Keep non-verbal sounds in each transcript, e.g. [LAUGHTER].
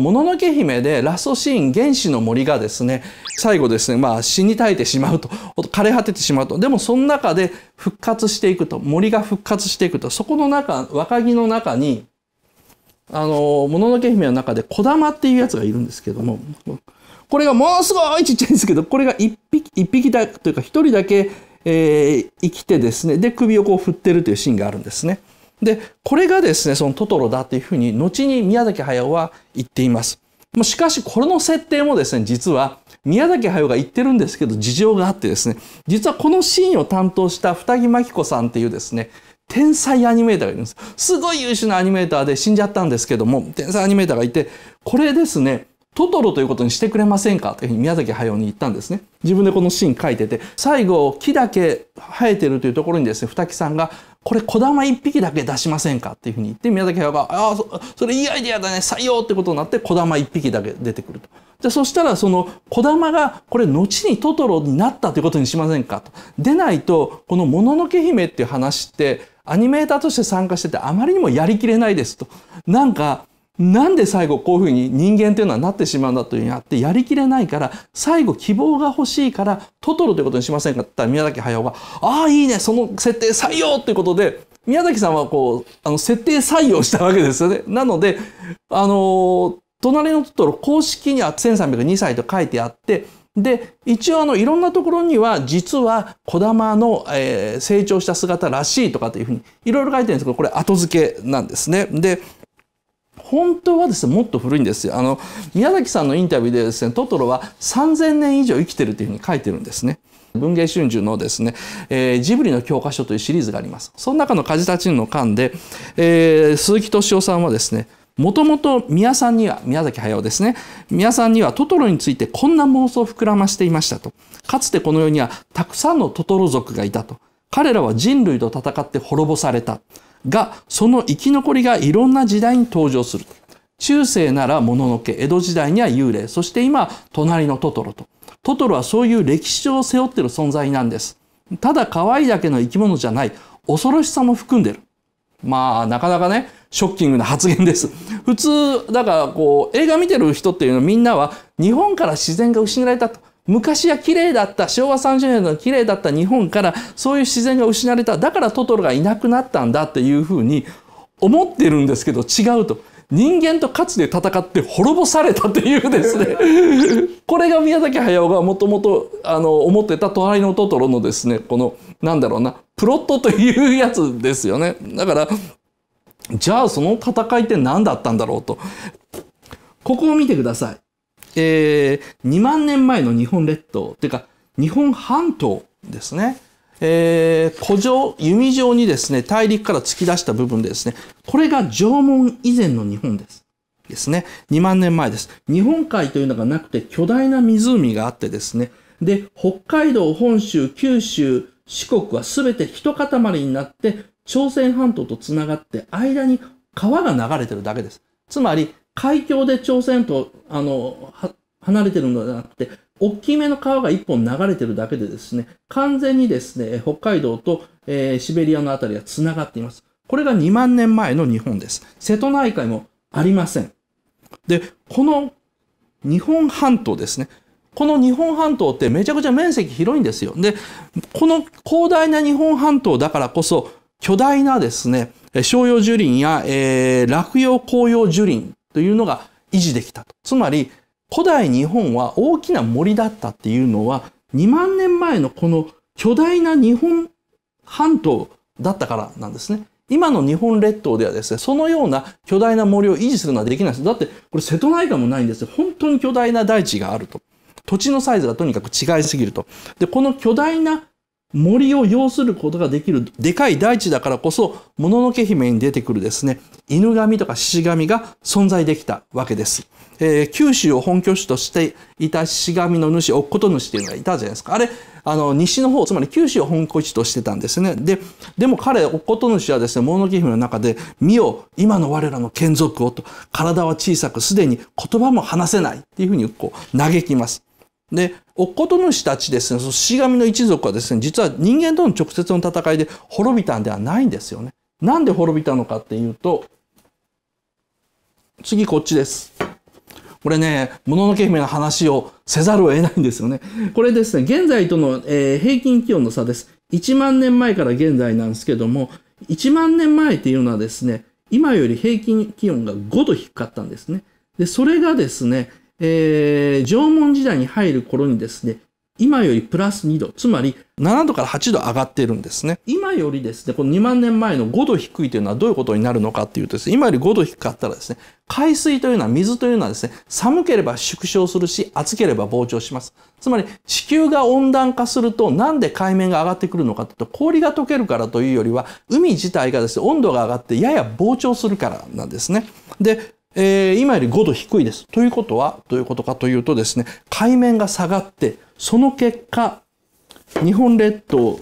もののけ姫でラストシーン原始の森がですね最後ですねまあ死に絶えてしまうと枯れ果ててしまうとでもその中で復活していくと森が復活していくとそこの中若木の中にあのもののけ姫の中で小玉っていうやつがいるんですけどもこれがものすごいちっちゃいんですけどこれが1匹1匹だというか1人だけ、えー、生きてですねで首をこう振ってるというシーンがあるんですね。で、これがですね、そのトトロだっていうふうに、後に宮崎駿は言っています。しかし、この設定もですね、実は、宮崎駿が言ってるんですけど、事情があってですね、実はこのシーンを担当した二木真紀子さんっていうですね、天才アニメーターがいるんです。すごい優秀なアニメーターで死んじゃったんですけども、天才アニメーターがいて、これですね、トトロということにしてくれませんかというふうに宮崎駿に言ったんですね。自分でこのシーン書いてて、最後、木だけ生えてるというところにですね、二木さんが、これ小玉一匹だけ出しませんかっていうふうに言って、宮崎駿が、ああ、それいいアイディアだね、採用ってことになって、小玉一匹だけ出てくると。あ、そしたらその小玉が、これ後にトトロになったということにしませんかと。ないと、このもののけ姫っていう話って、アニメーターとして参加しててあまりにもやりきれないですと。なんか、なんで最後こういうふうに人間っていうのはなってしまうんだというのがあってやりきれないから最後希望が欲しいからトトロということにしませんかって言ったら宮崎駿が「ああいいねその設定採用!」ということで宮崎さんはこうあの設定採用したわけですよね。なのであの隣のトトロ公式には1302歳と書いてあってで一応あのいろんなところには実は児玉の、えー、成長した姿らしいとかっていうふうにいろいろ書いてるんですけどこれ後付けなんですね。で本当はですねもっと古いんですよあの宮崎さんのインタビューでですねトトロは3000年以上生きてるというふうに書いてるんですね文藝春秋のですね、えー、ジブリの教科書というシリーズがありますその中のカジタチン」の巻で、えー、鈴木敏夫さんはですねもともと宮さんには、宮崎駿ですね、宮さんにはトトロについてこんな妄想を膨らましていましたと。かつてこの世にはたくさんのトトロ族がいたと。彼らは人類と戦って滅ぼされた。が、その生き残りがいろんな時代に登場する。中世ならもののけ、江戸時代には幽霊、そして今、隣のトトロと。トトロはそういう歴史上を背負っている存在なんです。ただ可愛いだけの生き物じゃない、恐ろしさも含んでる。まあ、なかなかね、ショッキングな発言です。普通、だからこう、映画見てる人っていうのはみんなは、日本から自然が失われたと。昔は綺麗だった昭和30年の綺麗だった日本からそういう自然が失われただからトトロがいなくなったんだっていうふうに思ってるんですけど違うと人間とかつて戦って滅ぼされたというですね [LAUGHS] これが宮崎駿がもともと思ってた「隣のトトロ」のですねこのなんだろうなプロットというやつですよね。だからじゃあその戦いって何だったんだろうと。ここを見てください。えー、2万年前の日本列島、というか、日本半島ですね。えー、古城、弓状にですね、大陸から突き出した部分ですね。これが縄文以前の日本です。ですね。2万年前です。日本海というのがなくて巨大な湖があってですね。で、北海道、本州、九州、四国は全て一塊になって、朝鮮半島と繋がって間に川が流れてるだけです。つまり、海峡で朝鮮と、あの、離れてるのではなくて、大きめの川が一本流れてるだけでですね、完全にですね、北海道と、えー、シベリアのあたりは繋がっています。これが2万年前の日本です。瀬戸内海もありません。で、この日本半島ですね。この日本半島ってめちゃくちゃ面積広いんですよ。で、この広大な日本半島だからこそ、巨大なですね、商用樹林や、えー、落葉紅葉樹林というのが維持できたと。つまり、古代日本は大きな森だったっていうのは、2万年前のこの巨大な日本半島だったからなんですね。今の日本列島ではですね、そのような巨大な森を維持するのはできないです。だって、これ瀬戸内海もないんですよ。本当に巨大な大地があると。土地のサイズがとにかく違いすぎると。で、この巨大な森を要することができるでかい大地だからこそ、もののけ姫に出てくるですね、犬神とか獅子神が存在できたわけです。えー、九州を本拠地としていた獅子神の主、おっこと主っていうのがいたじゃないですか。あれ、あの、西の方、つまり九州を本拠地としてたんですね。で、でも彼、おっこと主はですね、もののけ姫の中で、見よ、今の我らの眷属をと、体は小さく、すでに言葉も話せないっていうふうにこう、嘆きます。で、おこと主たちですね、その死神の一族はですね、実は人間との直接の戦いで滅びたんではないんですよね。なんで滅びたのかっていうと、次こっちです。これね、もののけ姫の話をせざるを得ないんですよね。これですね、現在との、え平均気温の差です。1万年前から現在なんですけども、1万年前っていうのはですね、今より平均気温が5度低かったんですね。で、それがですね、えー、縄文時代に入る頃にですね、今よりプラス2度、つまり7度から8度上がっているんですね。今よりですね、この2万年前の5度低いというのはどういうことになるのかっていうとですね、今より5度低かったらですね、海水というのは水というのはですね、寒ければ縮小するし、暑ければ膨張します。つまり地球が温暖化するとなんで海面が上がってくるのかというと、氷が溶けるからというよりは、海自体がですね、温度が上がってやや膨張するからなんですね。で、えー、今より5度低いです。ということは、どういうことかというとですね、海面が下がって、その結果、日本列島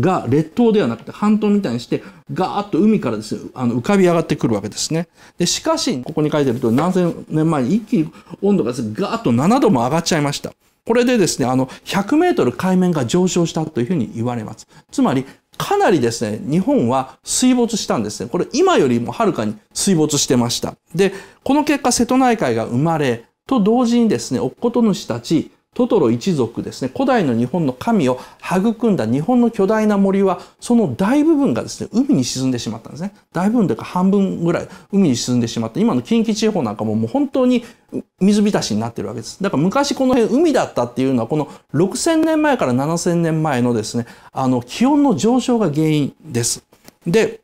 が列島ではなくて半島みたいにして、ガーッと海からですね、あの浮かび上がってくるわけですね。で、しかし、ここに書いてると何千年前に一気に温度がですね、ガーッと7度も上がっちゃいました。これでですね、あの、100メートル海面が上昇したというふうに言われます。つまり、かなりですね、日本は水没したんですね。これ今よりもはるかに水没してました。で、この結果瀬戸内海が生まれ、と同時にですね、おっこと主たち、トトロ一族ですね、古代の日本の神を育んだ日本の巨大な森は、その大部分がですね、海に沈んでしまったんですね。大部分というか半分ぐらい海に沈んでしまって、今の近畿地方なんかももう本当に水浸しになってるわけです。だから昔この辺海だったっていうのは、この6000年前から7000年前のですね、あの、気温の上昇が原因です。で、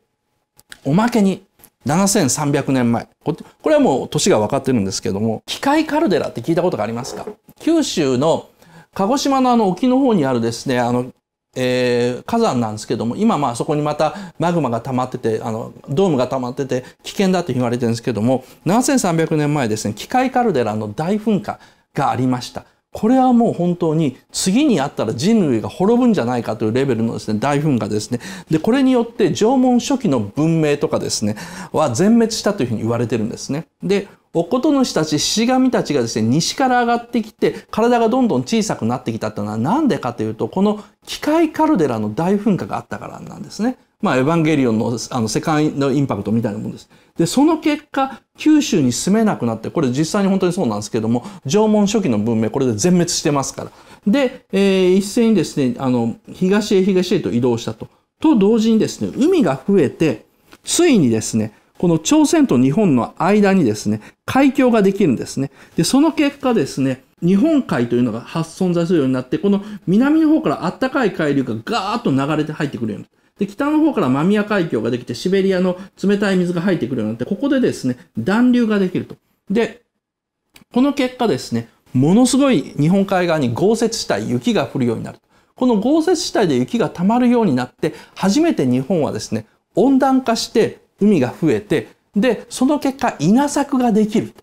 おまけに7300年前。これはもう年が分かってるんですけども、機械カルデラって聞いたことがありますか九州の鹿児島のあの沖の方にあるですね、あの、えー、火山なんですけども、今まあそこにまたマグマが溜まってて、あの、ドームが溜まってて危険だと言われてるんですけども、7300年前ですね、機械カルデラの大噴火がありました。これはもう本当に次にあったら人類が滅ぶんじゃないかというレベルのですね、大噴火ですね。で、これによって縄文初期の文明とかですね、は全滅したというふうに言われてるんですね。で、おこと主たち、死神たちがですね、西から上がってきて、体がどんどん小さくなってきたというのはなんでかというと、この機械カルデラの大噴火があったからなんですね。まあ、エヴァンゲリオンのあの世界のインパクトみたいなものです。で、その結果、九州に住めなくなって、これ実際に本当にそうなんですけども、縄文初期の文明、これで全滅してますから。で、えー、一斉にですね、あの、東へ東へと移動したと。と同時にですね、海が増えて、ついにですね、この朝鮮と日本の間にですね、海峡ができるんですね。で、その結果ですね、日本海というのが発存在するようになって、この南の方からあったかい海流がガーッと流れて入ってくるようになる。で、北の方から間宮海峡ができて、シベリアの冷たい水が入ってくるようになって、ここでですね、暖流ができると。で、この結果ですね、ものすごい日本海側に豪雪地帯、雪が降るようになる。この豪雪地帯で雪が溜まるようになって、初めて日本はですね、温暖化して海が増えて、で、その結果、稲作ができる。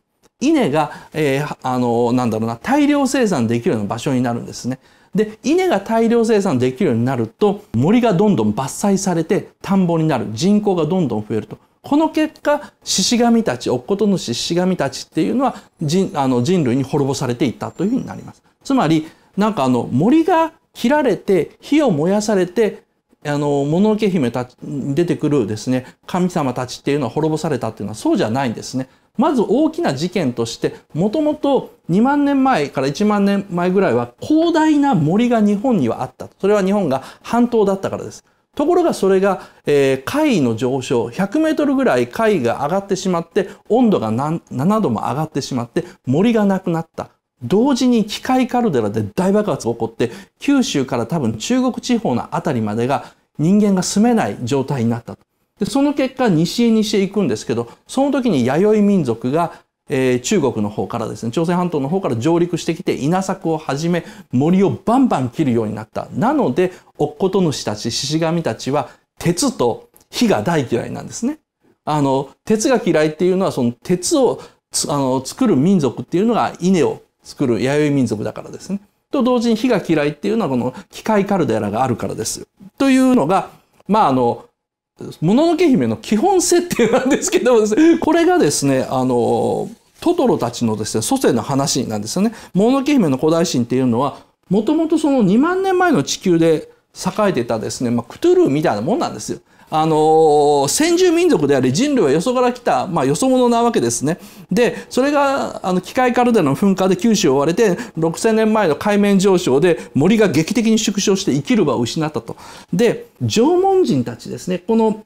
稲が、えー、あの、なんだろうな、大量生産できるような場所になるんですね。で稲が大量生産できるようになると森がどんどん伐採されて田んぼになる人口がどんどん増えるとこの結果、獅子神たち、おっことの獅子神たちっていうのは人あの人類に滅ぼされていったというふうになります。つまり、なんかあの森が切られて、火を燃やされて、あの、もののけ姫たち、に出てくるですね、神様たちっていうのは滅ぼされたっていうのはそうじゃないんですね。まず大きな事件として、もともと2万年前から1万年前ぐらいは広大な森が日本にはあった。それは日本が半島だったからです。ところがそれが、えー、海位の上昇、100メートルぐらい海位が上がってしまって、温度が7度も上がってしまって、森がなくなった。同時に機械カルデラで大爆発が起こって、九州から多分中国地方のあたりまでが人間が住めない状態になったで、その結果、西へ西へ行くんですけど、その時に弥生民族が、えー、中国の方からですね、朝鮮半島の方から上陸してきて、稲作をはじめ、森をバンバン切るようになった。なので、おっこと主たち、獅子神たちは、鉄と火が大嫌いなんですね。あの、鉄が嫌いっていうのは、その鉄をあの作る民族っていうのが稲を作る弥生民族だからですね。と同時に火が嫌いっていうのはこの機械カルデラがあるからです。というのが、まああの、もののけ姫の基本設定なんですけども、ね、[LAUGHS] これがですね、あの、トトロたちのですね、祖先の話なんですよね。もののけ姫の古代神っていうのは、もともとその2万年前の地球で栄えてたですね、まあ、クトゥルーみたいなもんなんですよ。あの先住民族であり人類はよそから来た、まあ、よそ者なわけですね。でそれがあの機械カルデラの噴火で九州を追われて6,000年前の海面上昇で森が劇的に縮小して生きる場を失ったと。で縄文人たちですねこの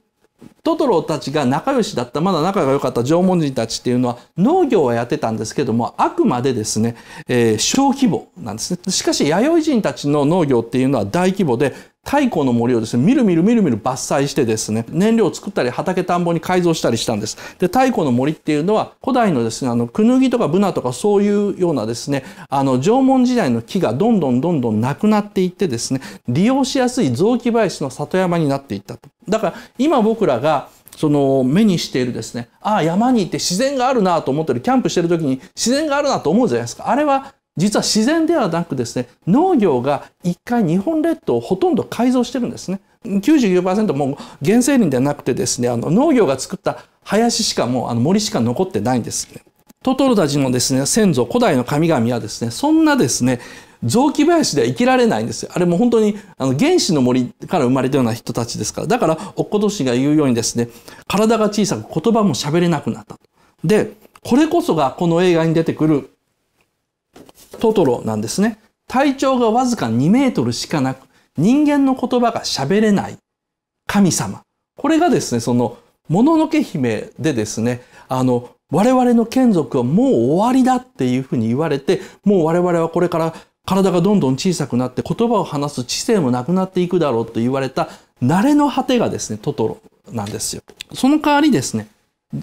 トトロたちが仲良しだったまだ仲が良かった縄文人たちっていうのは農業はやってたんですけどもあくまでですね、えー、小規模なんですねしかし弥生人たちの農業っていうのは大規模で太古の森をですね、みるみるみるみる伐採してですね、燃料を作ったり畑田んぼに改造したりしたんです。で、太古の森っていうのは、古代のですね、あの、クヌギとかブナとかそういうようなですね、あの、縄文時代の木がどんどんどんどんなくなっていってですね、利用しやすい雑木林の里山になっていったと。だから、今僕らが、その目にしているですね、ああ、山に行って自然があるなと思ってる、キャンプしてる時に自然があるなと思うじゃないですか。あれは実は自然ではなくですね、農業が一回日本列島をほとんど改造してるんですね。99%もう原生林ではなくてですね、あの農業が作った林しかもうあの森しか残ってないんですね。トトロたちのですね、先祖、古代の神々はですね、そんなですね、雑木林では生きられないんですよ。あれも本当にあの原始の森から生まれたような人たちですから。だから、おっことしが言うようにですね、体が小さく言葉も喋れなくなった。で、これこそがこの映画に出てくるトトロなんですね。体長がわずか2メートルしかなく、人間の言葉が喋れない神様。これがですね、その、もののけ姫でですね、あの、我々の眷属はもう終わりだっていうふうに言われて、もう我々はこれから体がどんどん小さくなって言葉を話す知性もなくなっていくだろうと言われた慣れの果てがですね、トトロなんですよ。その代わりですね、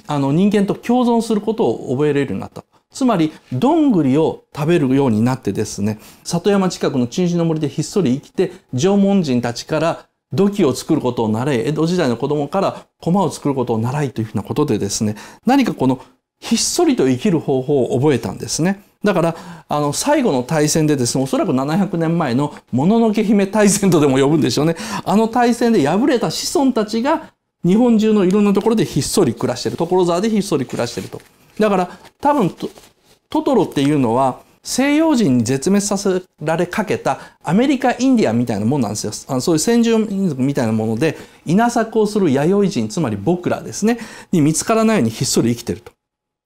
あの人間と共存することを覚えれるようになった。つまり、どんぐりを食べるようになってですね、里山近くの鎮守の森でひっそり生きて、縄文人たちから土器を作ることを習え、江戸時代の子供から駒を作ることを習いというふうなことでですね、何かこのひっそりと生きる方法を覚えたんですね。だから、あの、最後の大戦でですね、おそらく700年前のもののけ姫大戦とでも呼ぶんでしょうね。あの大戦で敗れた子孫たちが日本中のいろんなところでひっそり暮らしてる。所沢でひっそり暮らしてると。だから多分トトロっていうのは西洋人に絶滅させられかけたアメリカインディアンみたいなもんなんですよ。あのそういう先住民族みたいなもので稲作をする弥生人つまり僕らですねに見つからないようにひっそり生きてると。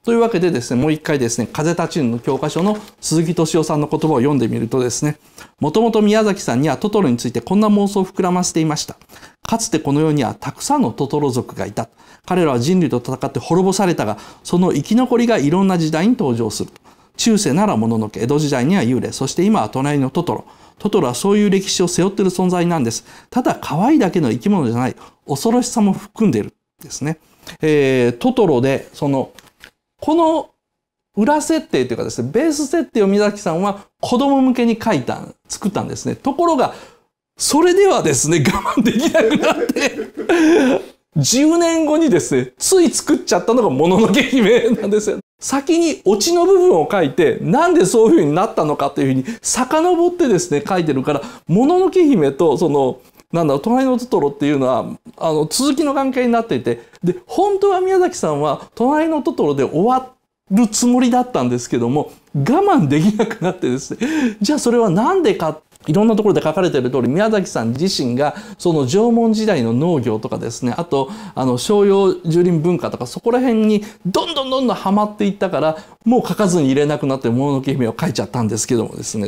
というわけでですね、もう一回ですね、風立ちぬの教科書の鈴木敏夫さんの言葉を読んでみるとですね、もともと宮崎さんにはトトロについてこんな妄想を膨らませていました。かつてこの世にはたくさんのトトロ族がいた。彼らは人類と戦って滅ぼされたが、その生き残りがいろんな時代に登場する。中世ならもののけ、江戸時代には幽霊、そして今は隣のトトロ。トトロはそういう歴史を背負っている存在なんです。ただ可愛いだけの生き物じゃない、恐ろしさも含んでいる。ですね。えー、トトロで、その、この裏設定というかですね、ベース設定を宮崎さんは子供向けに書いた、作ったんですね。ところが、それではですね、[LAUGHS] 我慢できなくなって10年後にですね、つい作っちゃったのがもののけ姫なんですよ。先にオチの部分を書いて、なんでそういう風になったのかというふうに遡ってですね、書いてるから、もののけ姫とその、なんだろう、隣のトトロっていうのは、あの、続きの関係になっていて、で、本当は宮崎さんは、隣のトトロで終わるつもりだったんですけども、我慢できなくなってですね、[LAUGHS] じゃあそれは何でか、いろんなところで書かれている通り、宮崎さん自身が、その縄文時代の農業とかですね、あと、あの、商用樹林文化とか、そこら辺に、どんどんどんどんハマっていったから、もう書かずに入れなくなって、もののけ姫を書いちゃったんですけどもですね、